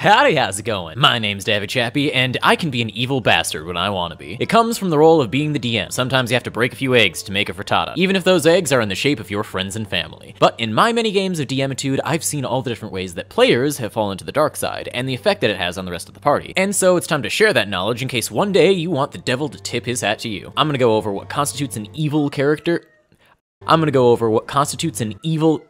Howdy, how's it going? My name's David Chappie, and I can be an evil bastard when I want to be. It comes from the role of being the DM. Sometimes you have to break a few eggs to make a frittata, even if those eggs are in the shape of your friends and family. But in my many games of DMitude, I've seen all the different ways that players have fallen to the dark side, and the effect that it has on the rest of the party. And so it's time to share that knowledge in case one day you want the devil to tip his hat to you. I'm gonna go over what constitutes an evil character. I'm gonna go over what constitutes an evil...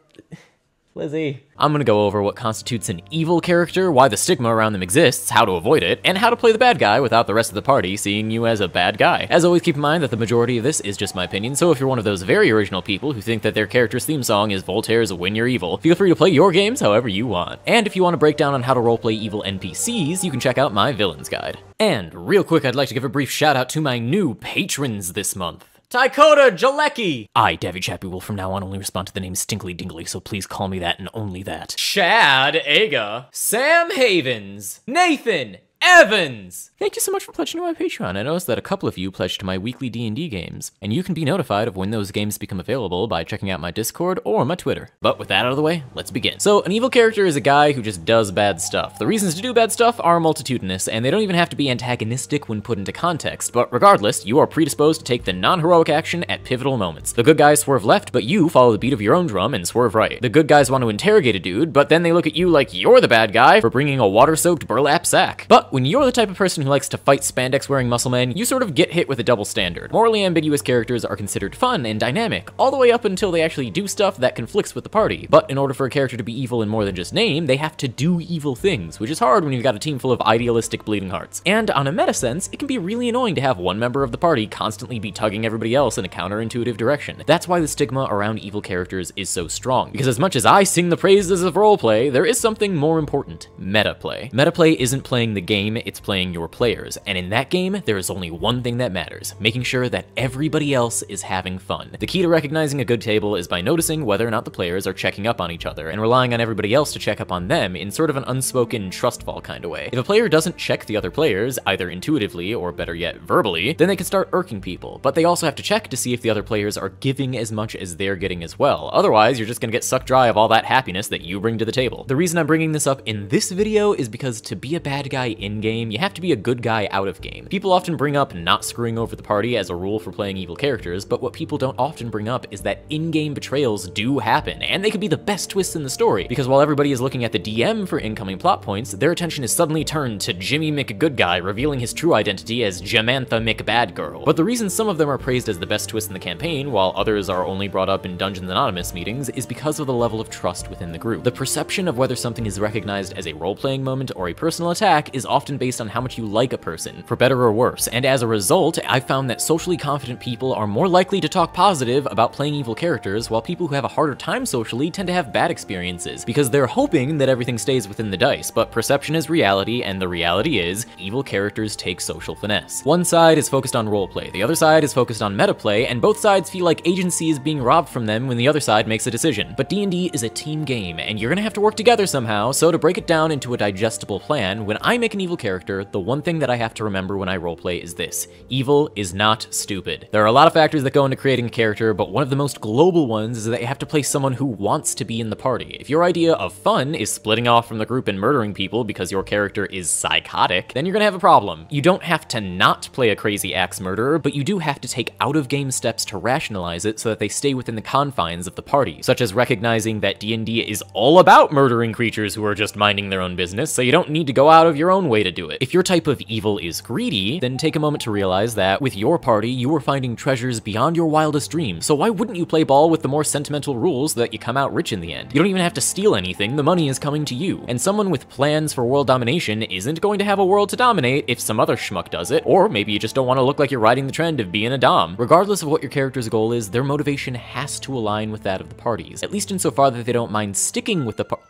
Lizzie. I'm gonna go over what constitutes an evil character, why the stigma around them exists, how to avoid it, and how to play the bad guy without the rest of the party seeing you as a bad guy. As always, keep in mind that the majority of this is just my opinion, so if you're one of those very original people who think that their character's theme song is Voltaire's When You're Evil, feel free to play your games however you want. And if you want to break down on how to roleplay evil NPCs, you can check out my Villains Guide. And real quick, I'd like to give a brief shout out to my new patrons this month. Tykota Jalecki! I, Davy Chappy, will from now on only respond to the name Stinkly Dingley, so please call me that and only that. Chad Aga. Sam Havens. Nathan Evans! Thank you so much for pledging to my Patreon. I noticed that a couple of you pledged to my weekly D&D games, and you can be notified of when those games become available by checking out my Discord or my Twitter. But with that out of the way, let's begin. So an evil character is a guy who just does bad stuff. The reasons to do bad stuff are multitudinous, and they don't even have to be antagonistic when put into context, but regardless, you are predisposed to take the non-heroic action at pivotal moments. The good guys swerve left, but you follow the beat of your own drum and swerve right. The good guys want to interrogate a dude, but then they look at you like you're the bad guy for bringing a water-soaked burlap sack. But when you're the type of person who likes to fight spandex wearing muscle men, you sort of get hit with a double standard. Morally ambiguous characters are considered fun and dynamic, all the way up until they actually do stuff that conflicts with the party. But in order for a character to be evil in more than just name, they have to do evil things, which is hard when you've got a team full of idealistic bleeding hearts. And on a meta sense, it can be really annoying to have one member of the party constantly be tugging everybody else in a counterintuitive direction. That's why the stigma around evil characters is so strong, because as much as I sing the praises of roleplay, there is something more important, meta play. Meta play isn't playing the game game, it's playing your players, and in that game, there is only one thing that matters, making sure that everybody else is having fun. The key to recognizing a good table is by noticing whether or not the players are checking up on each other, and relying on everybody else to check up on them in sort of an unspoken trust fall kind of way. If a player doesn't check the other players, either intuitively or better yet, verbally, then they can start irking people, but they also have to check to see if the other players are giving as much as they're getting as well, otherwise you're just gonna get sucked dry of all that happiness that you bring to the table. The reason I'm bringing this up in this video is because to be a bad guy in in game, you have to be a good guy out of game. People often bring up not screwing over the party as a rule for playing evil characters, but what people don't often bring up is that in-game betrayals do happen, and they could be the best twists in the story, because while everybody is looking at the DM for incoming plot points, their attention is suddenly turned to Jimmy McGood Guy revealing his true identity as Jamantha McBad Girl. But the reason some of them are praised as the best twist in the campaign, while others are only brought up in Dungeons Anonymous meetings, is because of the level of trust within the group. The perception of whether something is recognized as a role-playing moment or a personal attack is often often based on how much you like a person, for better or worse, and as a result, I've found that socially confident people are more likely to talk positive about playing evil characters, while people who have a harder time socially tend to have bad experiences, because they're hoping that everything stays within the dice, but perception is reality, and the reality is, evil characters take social finesse. One side is focused on roleplay, the other side is focused on metaplay, and both sides feel like agency is being robbed from them when the other side makes a decision. But D&D is a team game, and you're gonna have to work together somehow, so to break it down into a digestible plan, when I make an evil evil character, the one thing that I have to remember when I roleplay is this. Evil is not stupid. There are a lot of factors that go into creating a character, but one of the most global ones is that you have to play someone who wants to be in the party. If your idea of fun is splitting off from the group and murdering people because your character is psychotic, then you're gonna have a problem. You don't have to not play a crazy axe murderer, but you do have to take out-of-game steps to rationalize it so that they stay within the confines of the party, such as recognizing that D&D is all about murdering creatures who are just minding their own business, so you don't need to go out of your own way way to do it. If your type of evil is greedy, then take a moment to realize that with your party, you are finding treasures beyond your wildest dreams, so why wouldn't you play ball with the more sentimental rules that you come out rich in the end? You don't even have to steal anything, the money is coming to you. And someone with plans for world domination isn't going to have a world to dominate if some other schmuck does it, or maybe you just don't want to look like you're riding the trend of being a dom. Regardless of what your character's goal is, their motivation has to align with that of the parties, at least insofar that they don't mind sticking with the par-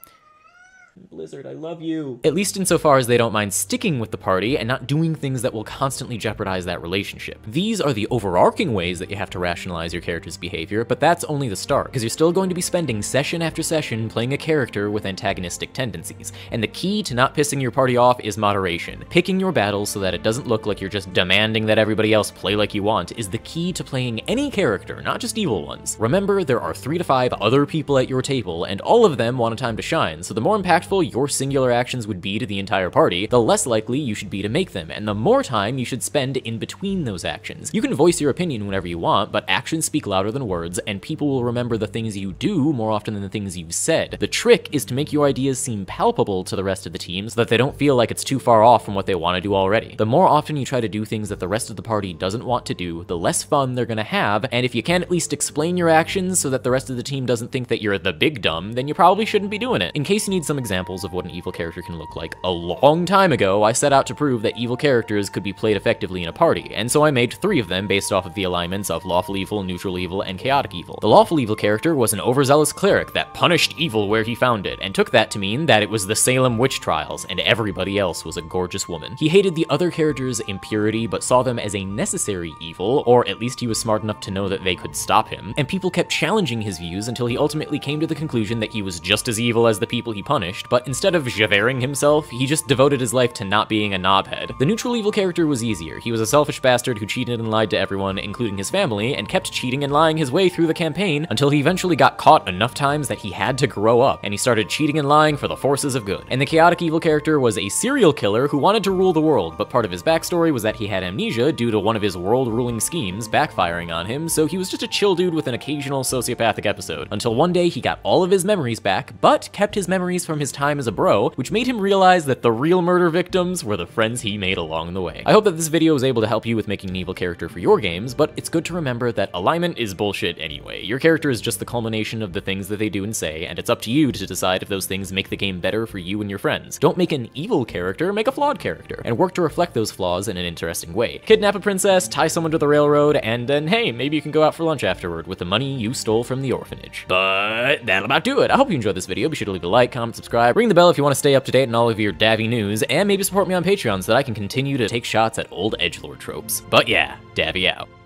Blizzard, I love you. At least insofar as they don't mind sticking with the party and not doing things that will constantly jeopardize that relationship. These are the overarching ways that you have to rationalize your character's behavior, but that's only the start, because you're still going to be spending session after session playing a character with antagonistic tendencies. And the key to not pissing your party off is moderation. Picking your battles so that it doesn't look like you're just demanding that everybody else play like you want is the key to playing any character, not just evil ones. Remember, there are three to five other people at your table, and all of them want a time to shine, so the more impactful your singular actions would be to the entire party, the less likely you should be to make them, and the more time you should spend in between those actions. You can voice your opinion whenever you want, but actions speak louder than words, and people will remember the things you do more often than the things you've said. The trick is to make your ideas seem palpable to the rest of the team so that they don't feel like it's too far off from what they want to do already. The more often you try to do things that the rest of the party doesn't want to do, the less fun they're gonna have, and if you can at least explain your actions so that the rest of the team doesn't think that you're the big dumb, then you probably shouldn't be doing it. In case you need some examples, examples of what an evil character can look like, a long time ago I set out to prove that evil characters could be played effectively in a party, and so I made three of them based off of the alignments of Lawful Evil, Neutral Evil, and Chaotic Evil. The Lawful Evil character was an overzealous cleric that punished evil where he found it, and took that to mean that it was the Salem Witch Trials, and everybody else was a gorgeous woman. He hated the other characters' impurity, but saw them as a necessary evil, or at least he was smart enough to know that they could stop him, and people kept challenging his views until he ultimately came to the conclusion that he was just as evil as the people he punished, but instead of javering himself, he just devoted his life to not being a knobhead. The neutral evil character was easier. He was a selfish bastard who cheated and lied to everyone, including his family, and kept cheating and lying his way through the campaign until he eventually got caught enough times that he had to grow up, and he started cheating and lying for the forces of good. And the chaotic evil character was a serial killer who wanted to rule the world, but part of his backstory was that he had amnesia due to one of his world-ruling schemes backfiring on him, so he was just a chill dude with an occasional sociopathic episode, until one day he got all of his memories back, but kept his memories from his time time as a bro, which made him realize that the real murder victims were the friends he made along the way. I hope that this video was able to help you with making an evil character for your games, but it's good to remember that alignment is bullshit anyway. Your character is just the culmination of the things that they do and say, and it's up to you to decide if those things make the game better for you and your friends. Don't make an evil character, make a flawed character, and work to reflect those flaws in an interesting way. Kidnap a princess, tie someone to the railroad, and then hey, maybe you can go out for lunch afterward with the money you stole from the orphanage. But that'll about do it. I hope you enjoyed this video. Be sure to leave a like, comment, subscribe, Ring the bell if you want to stay up to date on all of your Davy news, and maybe support me on Patreon so that I can continue to take shots at old edgelord tropes. But yeah, Davy out.